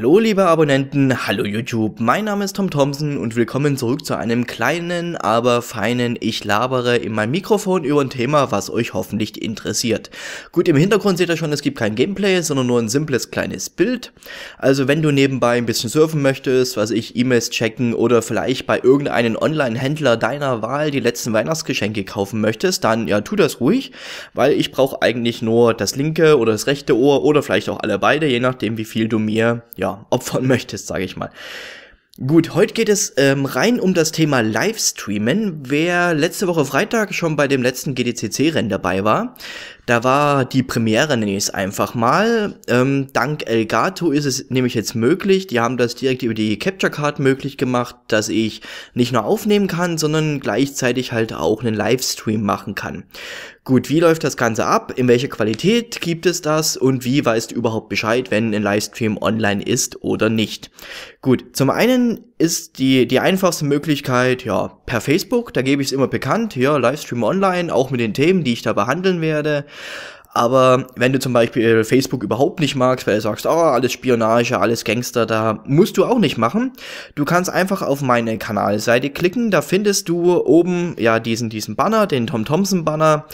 Hallo liebe Abonnenten, hallo YouTube, mein Name ist Tom Thompson und willkommen zurück zu einem kleinen, aber feinen Ich labere in meinem Mikrofon über ein Thema, was euch hoffentlich interessiert. Gut, im Hintergrund seht ihr schon, es gibt kein Gameplay, sondern nur ein simples kleines Bild. Also wenn du nebenbei ein bisschen surfen möchtest, was ich E-Mails checken oder vielleicht bei irgendeinem Online-Händler deiner Wahl die letzten Weihnachtsgeschenke kaufen möchtest, dann ja, tu das ruhig, weil ich brauche eigentlich nur das linke oder das rechte Ohr oder vielleicht auch alle beide, je nachdem wie viel du mir ja, opfern möchtest, sage ich mal. Gut, heute geht es ähm, rein um das Thema Livestreamen. Wer letzte Woche Freitag schon bei dem letzten GDCC-Rennen dabei war, da war die Premiere, nenne ich es einfach mal. Ähm, dank Elgato ist es nämlich jetzt möglich. Die haben das direkt über die Capture Card möglich gemacht, dass ich nicht nur aufnehmen kann, sondern gleichzeitig halt auch einen Livestream machen kann. Gut, wie läuft das Ganze ab? In welcher Qualität gibt es das? Und wie weißt du überhaupt Bescheid, wenn ein Livestream online ist oder nicht? Gut, zum einen ist die, die einfachste Möglichkeit, ja, per Facebook, da gebe ich es immer bekannt, hier Livestream online, auch mit den Themen, die ich da behandeln werde. Aber wenn du zum Beispiel Facebook überhaupt nicht magst, weil du sagst, oh, alles Spionage, alles Gangster, da musst du auch nicht machen. Du kannst einfach auf meine Kanalseite klicken, da findest du oben ja diesen, diesen Banner, den Tom Thompson Banner.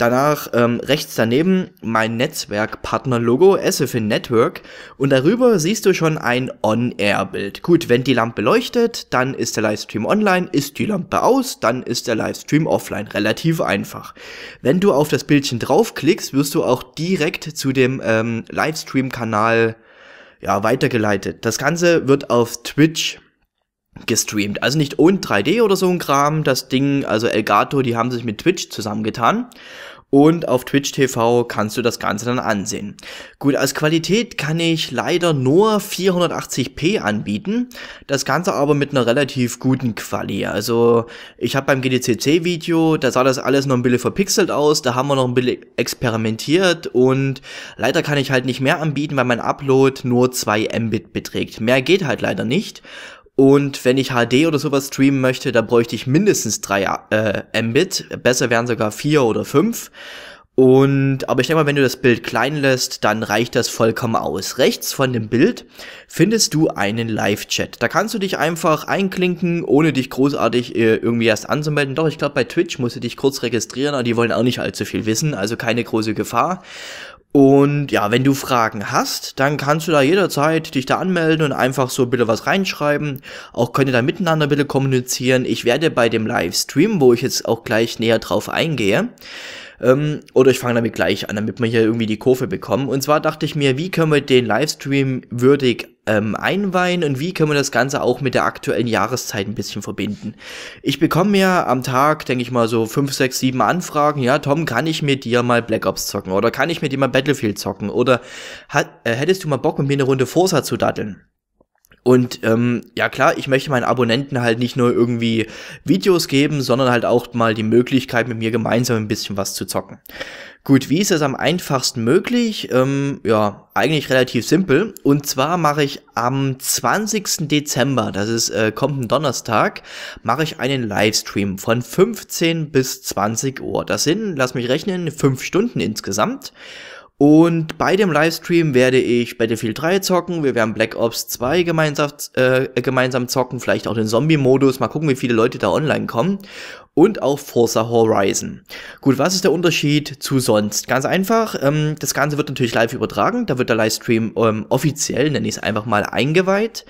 Danach ähm, rechts daneben mein Netzwerkpartner-Logo, SFN Network. Und darüber siehst du schon ein On-Air-Bild. Gut, wenn die Lampe leuchtet, dann ist der Livestream online. Ist die Lampe aus, dann ist der Livestream offline. Relativ einfach. Wenn du auf das Bildchen draufklickst, wirst du auch direkt zu dem ähm, Livestream-Kanal ja, weitergeleitet. Das Ganze wird auf Twitch gestreamt. Also nicht und 3D oder so ein Kram. Das Ding, also Elgato, die haben sich mit Twitch zusammengetan. Und auf Twitch TV kannst du das Ganze dann ansehen. Gut, als Qualität kann ich leider nur 480p anbieten. Das Ganze aber mit einer relativ guten Quali. Also ich habe beim GDCC-Video, da sah das alles noch ein bisschen verpixelt aus. Da haben wir noch ein bisschen experimentiert. Und leider kann ich halt nicht mehr anbieten, weil mein Upload nur 2 Mbit beträgt. Mehr geht halt leider nicht. Und wenn ich HD oder sowas streamen möchte, da bräuchte ich mindestens drei äh, Mbit. Besser wären sogar vier oder fünf. Und, aber ich denke mal, wenn du das Bild klein lässt, dann reicht das vollkommen aus. Rechts von dem Bild findest du einen Live-Chat. Da kannst du dich einfach einklinken, ohne dich großartig äh, irgendwie erst anzumelden. Doch, ich glaube, bei Twitch musst du dich kurz registrieren, aber die wollen auch nicht allzu viel wissen, also keine große Gefahr. Und ja, wenn du Fragen hast, dann kannst du da jederzeit dich da anmelden und einfach so bitte was reinschreiben. Auch könnt ihr da miteinander bitte kommunizieren. Ich werde bei dem Livestream, wo ich jetzt auch gleich näher drauf eingehe, ähm, oder ich fange damit gleich an, damit wir hier irgendwie die Kurve bekommen. Und zwar dachte ich mir, wie können wir den Livestream würdig ähm, einweihen und wie können wir das Ganze auch mit der aktuellen Jahreszeit ein bisschen verbinden. Ich bekomme ja am Tag, denke ich mal, so 5, 6, 7 Anfragen. Ja, Tom, kann ich mit dir mal Black Ops zocken? Oder kann ich mit dir mal Battlefield zocken? Oder hat, äh, hättest du mal Bock, mit mir eine Runde Forza zu daddeln? Und ähm, ja klar, ich möchte meinen Abonnenten halt nicht nur irgendwie Videos geben, sondern halt auch mal die Möglichkeit, mit mir gemeinsam ein bisschen was zu zocken. Gut, wie ist es am einfachsten möglich? Ähm, ja, eigentlich relativ simpel. Und zwar mache ich am 20. Dezember, das ist äh, kommt ein Donnerstag, mache ich einen Livestream von 15 bis 20 Uhr. Das sind, lass mich rechnen, 5 Stunden insgesamt. Und bei dem Livestream werde ich Battlefield 3 zocken, wir werden Black Ops 2 gemeinsam, äh, gemeinsam zocken, vielleicht auch den Zombie-Modus, mal gucken, wie viele Leute da online kommen. Und auch Forza Horizon. Gut, was ist der Unterschied zu sonst? Ganz einfach, ähm, das Ganze wird natürlich live übertragen, da wird der Livestream ähm, offiziell, nenne ich es einfach mal, eingeweiht.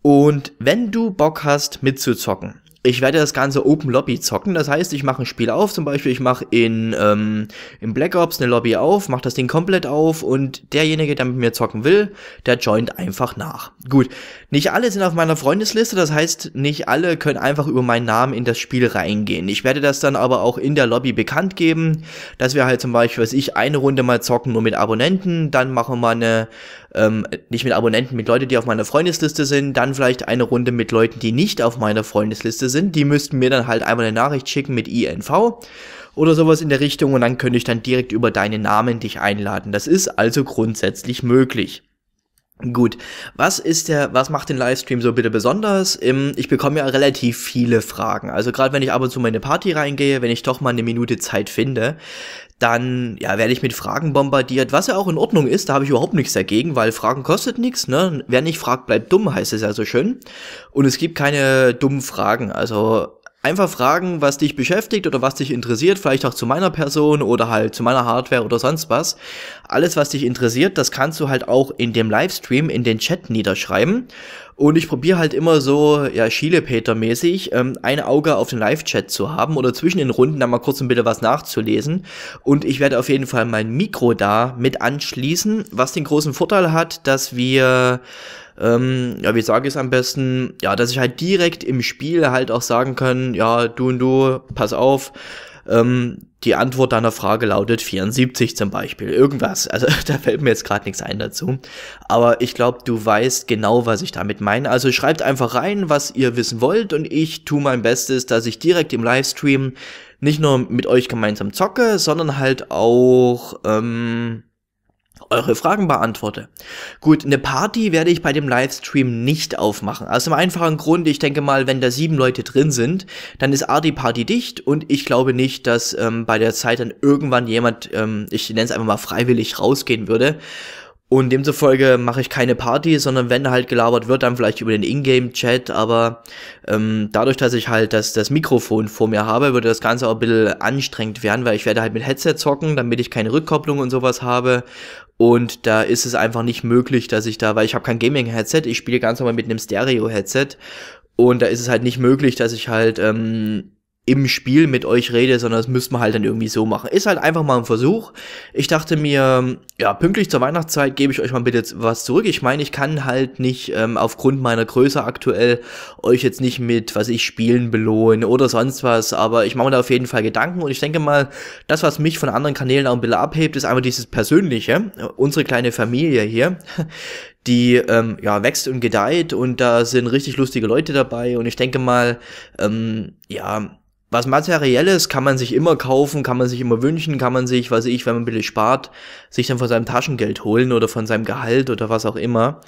Und wenn du Bock hast mitzuzocken, ich werde das Ganze Open Lobby zocken. Das heißt, ich mache ein Spiel auf, zum Beispiel, ich mache in, ähm, in Black Ops eine Lobby auf, mache das Ding komplett auf und derjenige, der mit mir zocken will, der joint einfach nach. Gut, nicht alle sind auf meiner Freundesliste, das heißt, nicht alle können einfach über meinen Namen in das Spiel reingehen. Ich werde das dann aber auch in der Lobby bekannt geben, dass wir halt zum Beispiel, was ich, eine Runde mal zocken, nur mit Abonnenten, dann machen wir mal eine, ähm, nicht mit Abonnenten, mit Leuten, die auf meiner Freundesliste sind, dann vielleicht eine Runde mit Leuten, die nicht auf meiner Freundesliste sind. Die müssten mir dann halt einmal eine Nachricht schicken mit INV oder sowas in der Richtung und dann könnte ich dann direkt über deinen Namen dich einladen. Das ist also grundsätzlich möglich. Gut, was ist der, was macht den Livestream so bitte besonders? Ähm, ich bekomme ja relativ viele Fragen. Also gerade wenn ich ab und zu meine Party reingehe, wenn ich doch mal eine Minute Zeit finde, dann ja, werde ich mit Fragen bombardiert, was ja auch in Ordnung ist, da habe ich überhaupt nichts dagegen, weil Fragen kostet nichts, ne? Wer nicht fragt, bleibt dumm, heißt es ja so schön. Und es gibt keine dummen Fragen. Also Einfach fragen, was dich beschäftigt oder was dich interessiert, vielleicht auch zu meiner Person oder halt zu meiner Hardware oder sonst was. Alles, was dich interessiert, das kannst du halt auch in dem Livestream, in den Chat niederschreiben. Und ich probiere halt immer so, ja, Schielepeter-mäßig, ähm, ein Auge auf den Live-Chat zu haben oder zwischen den Runden dann mal kurz ein bisschen was nachzulesen. Und ich werde auf jeden Fall mein Mikro da mit anschließen, was den großen Vorteil hat, dass wir ähm, ja, wie sage ich es am besten, ja, dass ich halt direkt im Spiel halt auch sagen kann, ja, du und du, pass auf, ähm, die Antwort deiner Frage lautet 74 zum Beispiel. Irgendwas. Also da fällt mir jetzt gerade nichts ein dazu. Aber ich glaube, du weißt genau, was ich damit meine. Also schreibt einfach rein, was ihr wissen wollt und ich tue mein Bestes, dass ich direkt im Livestream nicht nur mit euch gemeinsam zocke, sondern halt auch ähm, eure Fragen beantworte. Gut, eine Party werde ich bei dem Livestream nicht aufmachen. Aus dem einfachen Grund, ich denke mal, wenn da sieben Leute drin sind, dann ist A die Party dicht und ich glaube nicht, dass ähm, bei der Zeit dann irgendwann jemand, ähm, ich nenne es einfach mal freiwillig, rausgehen würde. Und demzufolge mache ich keine Party, sondern wenn halt gelabert wird, dann vielleicht über den Ingame-Chat. Aber ähm, dadurch, dass ich halt das, das Mikrofon vor mir habe, würde das Ganze auch ein bisschen anstrengend werden, weil ich werde halt mit Headset zocken, damit ich keine Rückkopplung und sowas habe. Und da ist es einfach nicht möglich, dass ich da, weil ich habe kein Gaming-Headset, ich spiele ganz normal mit einem Stereo-Headset. Und da ist es halt nicht möglich, dass ich halt ähm, im Spiel mit euch rede, sondern das müssen wir halt dann irgendwie so machen. Ist halt einfach mal ein Versuch. Ich dachte mir, ja, pünktlich zur Weihnachtszeit gebe ich euch mal bitte was zurück. Ich meine, ich kann halt nicht ähm, aufgrund meiner Größe aktuell euch jetzt nicht mit, was ich spielen belohnen oder sonst was, aber ich mache mir da auf jeden Fall Gedanken und ich denke mal, das, was mich von anderen Kanälen auch ein bisschen abhebt, ist einfach dieses Persönliche. Unsere kleine Familie hier, die ähm, ja, wächst und gedeiht und da sind richtig lustige Leute dabei und ich denke mal, ähm, ja, was Materielles kann man sich immer kaufen, kann man sich immer wünschen, kann man sich, weiß ich, wenn man billig spart, sich dann von seinem Taschengeld holen oder von seinem Gehalt oder was auch immer.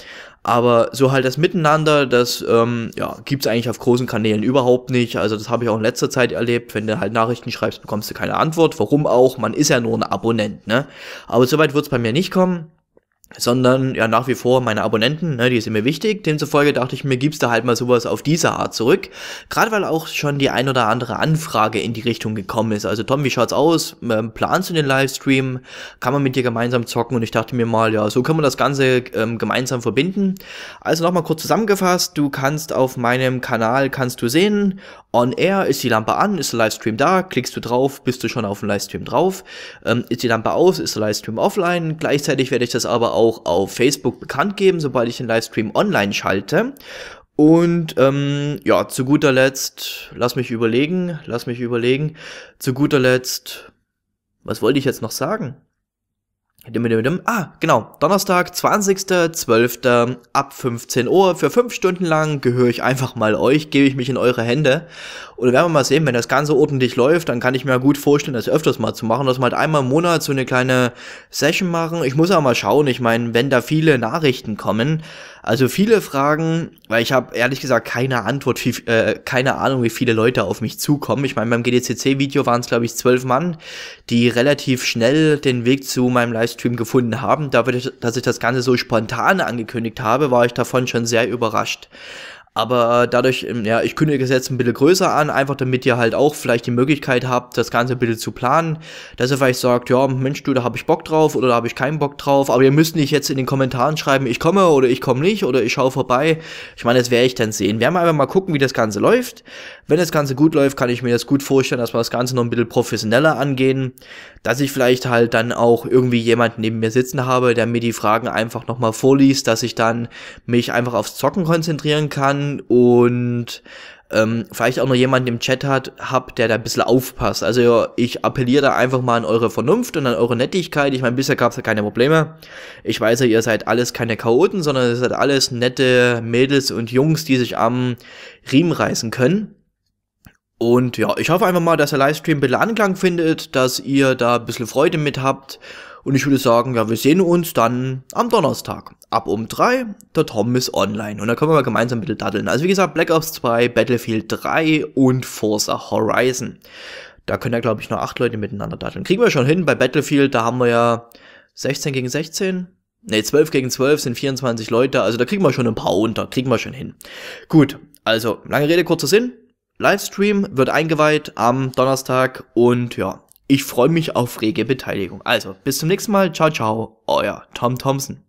Aber so halt das Miteinander, das ähm, ja, gibt eigentlich auf großen Kanälen überhaupt nicht. Also das habe ich auch in letzter Zeit erlebt. Wenn du halt Nachrichten schreibst, bekommst du keine Antwort. Warum auch? Man ist ja nur ein Abonnent, ne? Aber soweit wird's bei mir nicht kommen sondern ja nach wie vor meine Abonnenten, ne, die sind mir wichtig. Demzufolge dachte ich mir, gibst du halt mal sowas auf diese Art zurück. Gerade weil auch schon die ein oder andere Anfrage in die Richtung gekommen ist. Also Tom, wie schaut's aus? Ähm, planst du den Livestream? Kann man mit dir gemeinsam zocken? Und ich dachte mir mal, ja, so kann man das Ganze ähm, gemeinsam verbinden. Also nochmal kurz zusammengefasst, du kannst auf meinem Kanal, kannst du sehen, on air ist die Lampe an, ist der Livestream da, klickst du drauf, bist du schon auf dem Livestream drauf. Ähm, ist die Lampe aus, ist der Livestream offline. Gleichzeitig werde ich das aber auch auch auf Facebook bekannt geben, sobald ich den Livestream online schalte. Und ähm, ja, zu guter Letzt, lass mich überlegen, lass mich überlegen. Zu guter Letzt, was wollte ich jetzt noch sagen? Ah, genau. Donnerstag, 20.12. ab 15 Uhr. Für fünf Stunden lang gehöre ich einfach mal euch, gebe ich mich in eure Hände. Und werden wir mal sehen, wenn das Ganze ordentlich läuft, dann kann ich mir gut vorstellen, das öfters mal zu machen, dass wir halt einmal im Monat so eine kleine Session machen. Ich muss auch mal schauen. Ich meine, wenn da viele Nachrichten kommen, also viele Fragen, weil ich habe ehrlich gesagt keine Antwort, viel, äh, keine Ahnung, wie viele Leute auf mich zukommen. Ich meine, beim GDCC-Video waren es, glaube ich, zwölf Mann, die relativ schnell den Weg zu meinem Livestream gefunden haben. Dadurch, dass ich das Ganze so spontan angekündigt habe, war ich davon schon sehr überrascht. Aber äh, dadurch, ähm, ja, ich kündige es jetzt ein bisschen größer an, einfach damit ihr halt auch vielleicht die Möglichkeit habt, das Ganze ein bisschen zu planen, dass ihr vielleicht sagt, ja, Mensch, du, da habe ich Bock drauf oder da habe ich keinen Bock drauf, aber ihr müsst nicht jetzt in den Kommentaren schreiben, ich komme oder ich komme nicht oder ich schaue vorbei. Ich meine, das werde ich dann sehen. Werden Wir einfach mal gucken, wie das Ganze läuft. Wenn das Ganze gut läuft, kann ich mir das gut vorstellen, dass wir das Ganze noch ein bisschen professioneller angehen, dass ich vielleicht halt dann auch irgendwie jemanden neben mir sitzen habe, der mir die Fragen einfach nochmal vorliest, dass ich dann mich einfach aufs Zocken konzentrieren kann kann und ähm, vielleicht auch noch jemanden im Chat hat, hab, der da ein bisschen aufpasst. Also ich appelliere da einfach mal an eure Vernunft und an eure Nettigkeit. Ich meine, bisher gab es ja keine Probleme. Ich weiß ja, ihr seid alles keine Chaoten, sondern ihr seid alles nette Mädels und Jungs, die sich am Riemen reißen können. Und ja, ich hoffe einfach mal, dass der Livestream ein bisschen Anklang findet, dass ihr da ein bisschen Freude mit habt und ich würde sagen, ja, wir sehen uns dann am Donnerstag. Ab um drei. der Tom ist online. Und da können wir mal gemeinsam ein bisschen daddeln. Also wie gesagt, Black Ops 2, Battlefield 3 und Forza Horizon. Da können ja, glaube ich, nur acht Leute miteinander daddeln. Kriegen wir schon hin. Bei Battlefield, da haben wir ja 16 gegen 16. Ne, 12 gegen 12 sind 24 Leute. Also da kriegen wir schon ein paar unter. Kriegen wir schon hin. Gut. Also, lange Rede, kurzer Sinn. Livestream wird eingeweiht am Donnerstag und ja, ich freue mich auf rege Beteiligung. Also, bis zum nächsten Mal. Ciao, ciao. Euer Tom Thompson.